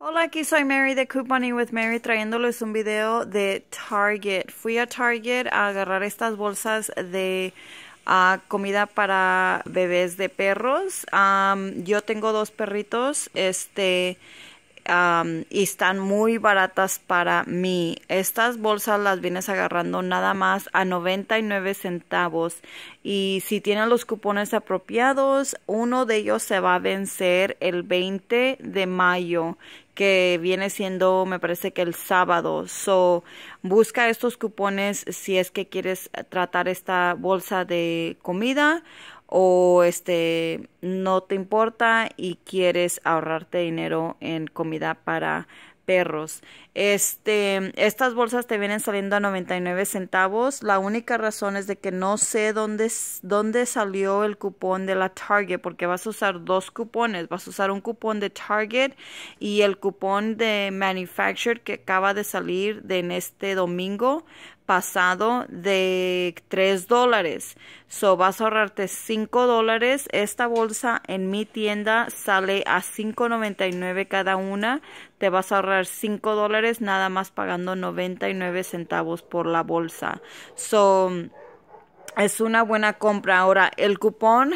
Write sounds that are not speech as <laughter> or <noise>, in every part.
Hola, aquí soy Mary de Coop Money with Mary trayéndoles un video de Target. Fui a Target a agarrar estas bolsas de ah, comida para bebés de perros. yo tengo dos perritos, este y están muy baratas para mí. Estas bolsas las vienes agarrando nada más a 99 centavos y si tienen los cupones apropiados, uno de ellos se va a vencer el 20 de mayo que viene siendo me parece que el sábado. So, busca estos cupones si es que quieres tratar esta bolsa de comida o este no te importa y quieres ahorrarte dinero en comida para perros. Este, estas bolsas te vienen saliendo a 99 centavos. La única razón es de que no sé dónde, dónde salió el cupón de la Target, porque vas a usar dos cupones. Vas a usar un cupón de Target y el cupón de Manufactured que acaba de salir de en este domingo pasado de 3 dólares. So vas a ahorrarte 5 dólares. Esta bolsa en mi tienda sale a 5.99 cada una. Te vas a ahorrar 5 dólares nada más pagando 99 centavos por la bolsa. So es una buena compra. Ahora el cupón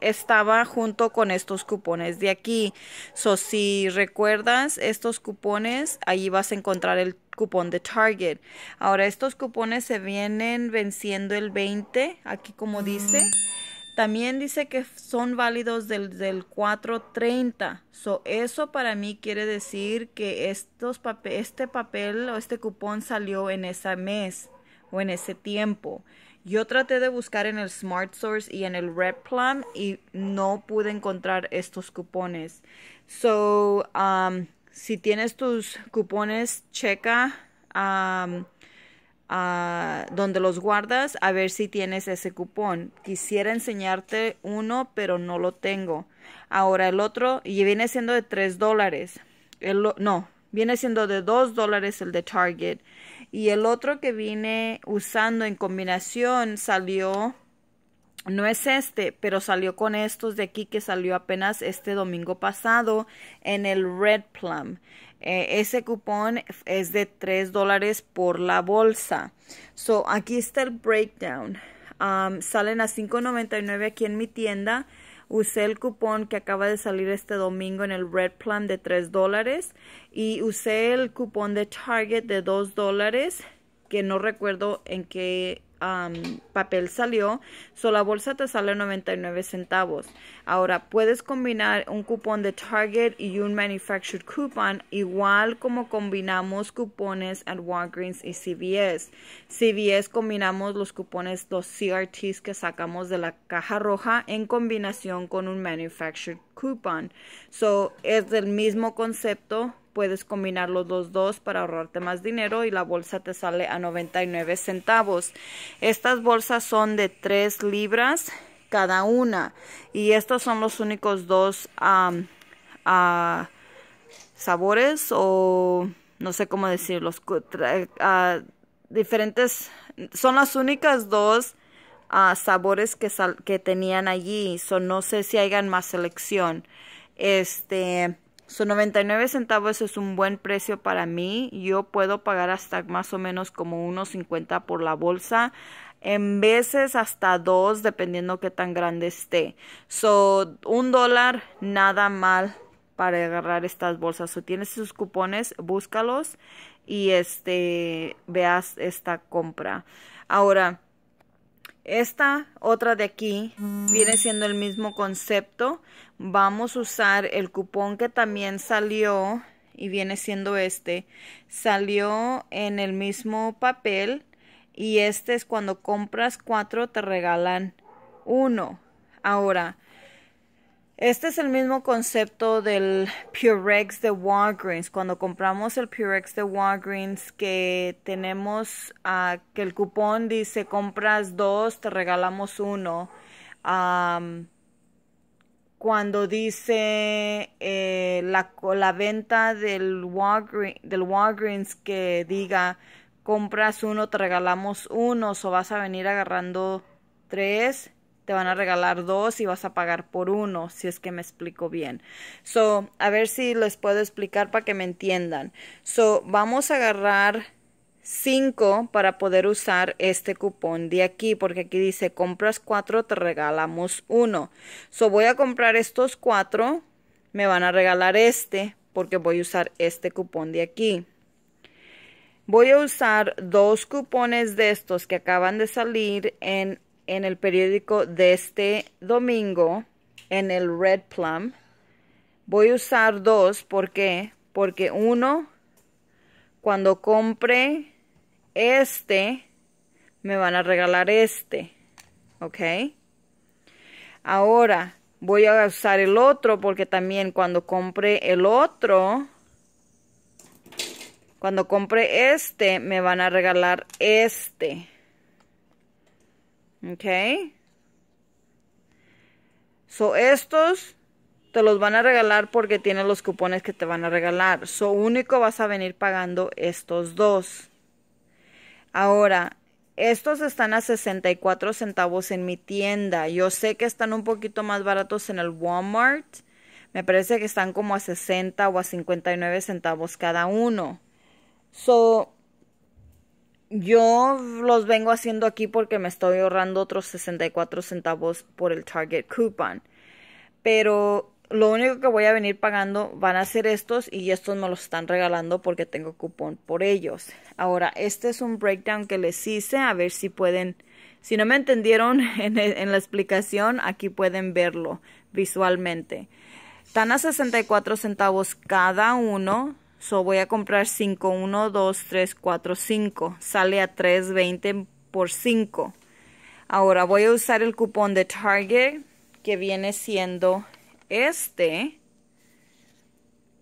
estaba junto con estos cupones de aquí. So, si recuerdas estos cupones, ahí vas a encontrar el cupón de Target. Ahora, estos cupones se vienen venciendo el 20, aquí como dice. También dice que son válidos del, del 430. So, eso para mí quiere decir que estos este papel o este cupón salió en ese mes o en ese tiempo. Yo traté de buscar en el Smart Source y en el Red Plan y no pude encontrar estos cupones. So, um, si tienes tus cupones, checa um, uh, donde los guardas a ver si tienes ese cupón. Quisiera enseñarte uno, pero no lo tengo. Ahora el otro, y viene siendo de 3 dólares. no, Viene siendo de 2 dólares el de Target. Y el otro que vine usando en combinación salió, no es este, pero salió con estos de aquí que salió apenas este domingo pasado en el Red Plum. Eh, ese cupón es de 3 dólares por la bolsa. So, aquí está el breakdown. Um, salen a 5.99 aquí en mi tienda usé el cupón que acaba de salir este domingo en el Red Plan de 3 dólares y usé el cupón de Target de 2 dólares que no recuerdo en qué papel salió, solo la bolsa te sale 99 centavos. Ahora puedes combinar un cupón de Target y un manufactured coupon, igual como combinamos cupones en Walgreens y CVS. CVS combinamos los cupones, los CRTs que sacamos de la caja roja en combinación con un manufactured coupon. So, es del mismo concepto, puedes combinar los dos, dos para ahorrarte más dinero y la bolsa te sale a 99 centavos. Estas bolsas son de 3 libras cada una y estos son los únicos dos sabores o no sé cómo decirlos, diferentes, son las únicas dos sabores que, tenían allí. no sé si hayan más selección. Este, son 99 centavos es un buen precio para mí. Yo puedo pagar hasta más o menos como unos 50 por la bolsa. En veces hasta dos, dependiendo qué tan grande esté. So, un dólar, nada mal para agarrar estas bolsas. Si tienes sus cupones, búscalos y este veas esta compra. Ahora, esta otra de aquí viene siendo el mismo concepto. Vamos a usar el cupón que también salió y viene siendo este. Salió en el mismo papel y este es cuando compras cuatro te regalan uno. Ahora, este es el mismo concepto del Purex de Walgreens. Cuando compramos el Purex de Walgreens que tenemos ah, que el cupón dice compras dos, te regalamos uno. cuando dice eh, la, venta del, del Walgreens que diga compras uno, te regalamos uno, o vas a venir agarrando tres te van a regalar dos y vas a pagar por uno, si es que me explico bien. So, a ver si les puedo explicar para que me entiendan. So, vamos a agarrar cinco para poder usar este cupón de aquí, porque aquí dice compras cuatro, te regalamos uno. So voy a comprar estos cuatro. me van a regalar este, porque voy a usar este cupón de aquí. Voy a usar dos cupones de estos que acaban de salir en en el periódico de este domingo, en el Red Plum. Voy a usar dos, ¿por qué? Porque uno, cuando compre este, me van a regalar este, ¿ok? Ahora, voy a usar el otro porque también cuando compre el otro, cuando compre este, me van a regalar este. Ok. So, estos te los van a regalar porque tienen los cupones que te van a regalar. So, único vas a venir pagando estos dos. Ahora, estos están a 64 centavos en mi tienda. Yo sé que están un poquito más baratos en el Walmart. Me parece que están como a 60 o a 59 centavos cada uno. So, yo los vengo haciendo aquí porque me estoy ahorrando otros 64 centavos por el Target coupon. Pero lo único que voy a venir pagando van a ser estos y estos me los están regalando porque tengo cupón por ellos. Ahora, este es un breakdown que les hice, a ver si pueden, si no me entendieron <laughs> en, la explicación, aquí pueden verlo visualmente. Están a 64 centavos cada uno, So voy a comprar 5, 1, 2, 3, 4, 5. Sale a 3.20 por 5. Ahora voy a usar el cupón de Target que viene siendo este.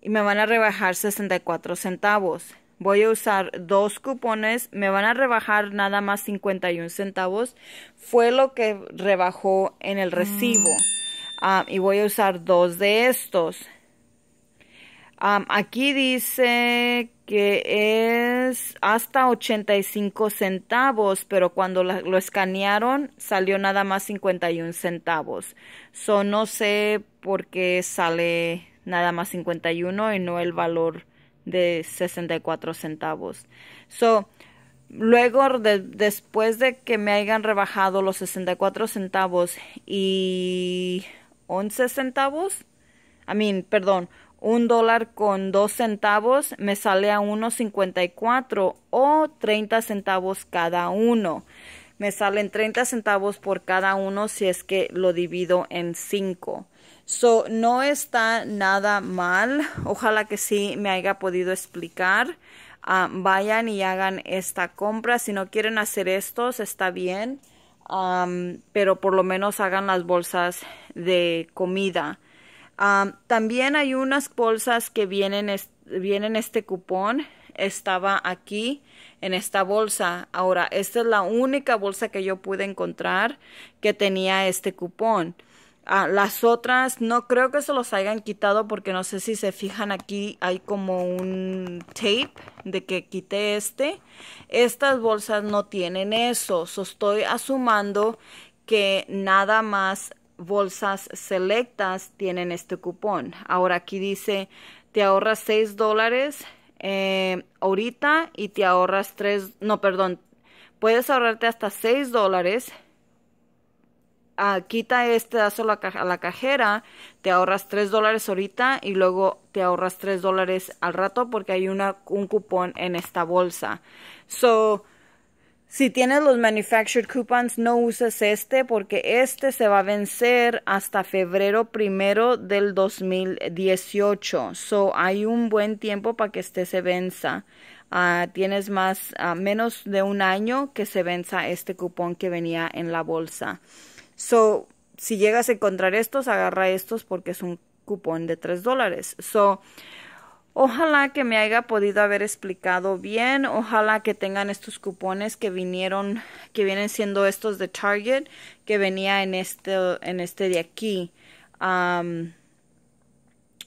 Y me van a rebajar 64 centavos. Voy a usar dos cupones. Me van a rebajar nada más 51 centavos. Fue lo que rebajó en el recibo. Mm. Ah, y voy a usar dos de estos aquí dice que es hasta 85 centavos, pero cuando lo escanearon salió nada más 51 centavos. So no sé por qué sale nada más 51 y no el valor de 64 centavos. So luego después de que me hayan rebajado los 64 centavos y 11 centavos, I mean, perdón, un dólar con dos centavos me sale a 1.54 o 30 centavos cada uno. Me salen 30 centavos por cada uno si es que lo divido en 5. So, no está nada mal. Ojalá que sí me haya podido explicar. Ah, vayan y hagan esta compra. Si no quieren hacer estos, está bien. pero por lo menos hagan las bolsas de comida también hay unas bolsas que vienen, vienen este cupón. Estaba aquí en esta bolsa. Ahora, esta es la única bolsa que yo pude encontrar que tenía este cupón. Ah, las otras no creo que se los hayan quitado porque no sé si se fijan aquí hay como un tape de que quite este. Estas bolsas no tienen eso. estoy asumiendo que nada más bolsas selectas tienen este cupón. Ahora aquí dice, te ahorras 6 dólares eh, ahorita y te ahorras 3, no, perdón, puedes ahorrarte hasta 6 dólares. Ah, quita este, dáselo a, la cajera, te ahorras 3 dólares ahorita y luego te ahorras 3 dólares al rato porque hay un cupón en esta bolsa. So, si tienes los manufactured coupons, no uses este porque este se va a vencer hasta febrero primero del 2018. So hay un buen tiempo para que este se venza. Ah, tienes más ah, menos de un año que se venza este cupón que venía en la bolsa. So si llegas a encontrar estos, agarra estos porque es un cupón de tres dólares. So Ojalá que me haya podido haber explicado bien. Ojalá que tengan estos cupones que vinieron, que vienen siendo estos de Target, que venía en este, en este de aquí.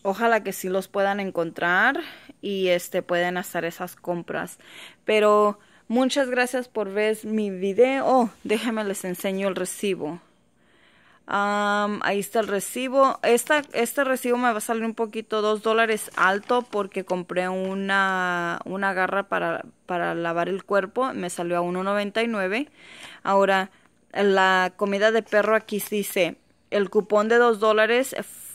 ojalá que sí los puedan encontrar y este pueden hacer esas compras. Pero muchas gracias por ver mi video. Oh, déjenme les enseño el recibo ahí está el recibo. este recibo me va a salir un poquito, dos dólares alto, porque compré una, garra para, lavar el cuerpo. Me salió a 1.99. Ahora, la comida de perro aquí dice, el cupón de dos dólares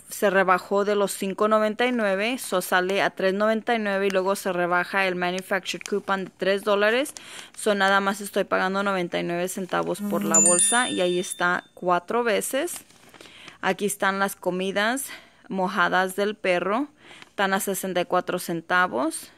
se rebajó de los 5.99, so sale a 3.99 y luego se rebaja el manufactured coupon de 3 dólares, so nada más estoy pagando 99 centavos por la mm. bolsa y ahí está cuatro veces. Aquí están las comidas mojadas del perro, están a 64 centavos.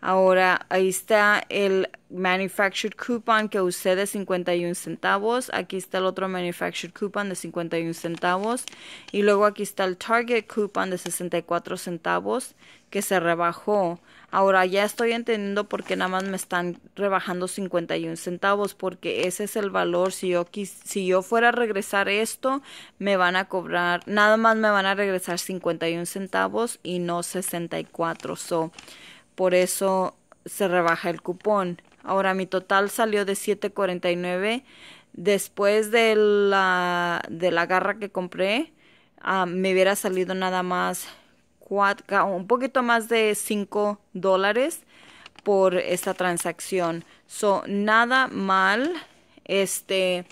Ahora, ahí está el manufactured coupon que usé de 51 centavos. Aquí está el otro manufactured coupon de 51 centavos. Y luego aquí está el target coupon de 64 centavos que se rebajó. Ahora ya estoy entendiendo por qué nada más me están rebajando 51 centavos porque ese es el valor. Si yo, si yo fuera a regresar esto, me van a cobrar, nada más me van a regresar 51 centavos y no 64. So, por eso se rebaja el cupón. Ahora mi total salió de 7.49. Después de la, de la garra que compré, ah, me hubiera salido nada más un poquito más de 5 dólares por esta transacción. So, nada mal. Este,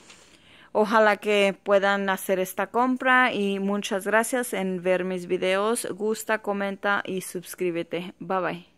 ojalá que puedan hacer esta compra y muchas gracias en ver mis videos. Gusta, comenta y suscríbete. Bye bye.